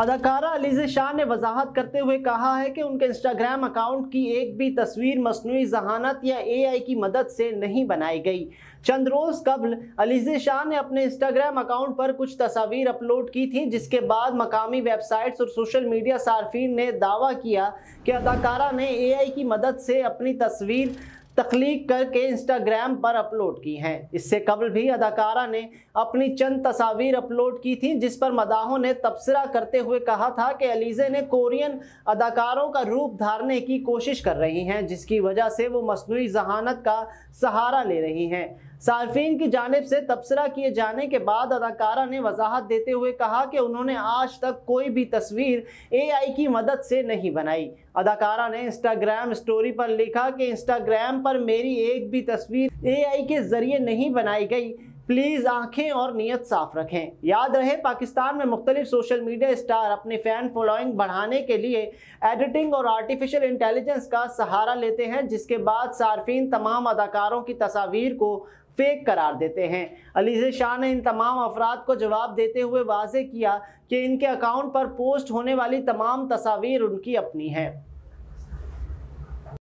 अदाकारा अलीज़ शाह ने वजाहत करते हुए कहा है कि उनके इंस्टाग्राम अकाउंट की एक भी तस्वीर मसनू जहानत या ए आई की मदद से नहीं बनाई गई चंद रोज़ कबल अलीज़ शाह ने अपने इंस्टाग्राम अकाउंट पर कुछ तस्वीर अपलोड की थी जिसके बाद मकामी वेबसाइट्स और सोशल मीडिया सार्फिन ने दावा किया कि अदाकारा ने ए आई की मदद से अपनी तस्वीर तख्लीक करके इंस्टाग्राम पर अपलोड की हैं इससे कबल भी अदाकारा ने अपनी चंद तस्वीर अपलोड की थी जिस पर मदाहों ने तबसरा करते हुए कहा था कि अलीजे ने कोरियन अदाकारों का रूप धारने की कोशिश कर रही हैं जिसकी वजह से वो मसनू जहानत का सहारा ले रही हैं सार्फिन की जानब से तबसरा किए जाने के बाद अदाकारा ने वजाहत देते हुए कहा कि उन्होंने आज तक कोई भी तस्वीर एआई की मदद से नहीं बनाई अदाकारा ने इंस्टाग्राम स्टोरी पर लिखा कि इंस्टाग्राम पर मेरी एक भी तस्वीर एआई के ज़रिए नहीं बनाई गई प्लीज़ आंखें और नियत साफ रखें याद रहे पाकिस्तान में मुख्तलिफ सोशल मीडिया स्टार अपने फ़ैन फॉलोइंग बढ़ाने के लिए एडिटिंग और आर्टिफिशियल इंटेलिजेंस का सहारा लेते हैं जिसके बाद सार्फिन तमाम अदाकारों की तस्वीर को फेक करार देते हैं अलीजे शाह ने इन तमाम अफराद को जवाब देते हुए वाजे किया कि इनके अकाउंट पर पोस्ट होने वाली तमाम तस्वीर उनकी अपनी हैं